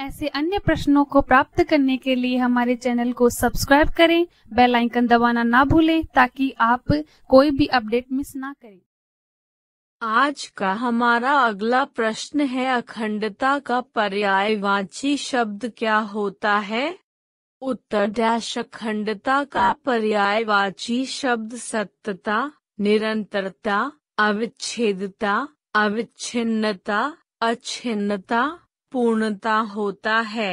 ऐसे अन्य प्रश्नों को प्राप्त करने के लिए हमारे चैनल को सब्सक्राइब करें बेल आइकन दबाना ना भूलें ताकि आप कोई भी अपडेट मिस ना करें आज का हमारा अगला प्रश्न है अखंडता का पर्यायवाची शब्द क्या होता है उत्तर डैश अखंडता का पर्यायवाची शब्द सत्यता निरंतरता अविच्छेदता अविच्छिन्नता अच्छिन्नता पूर्णता होता है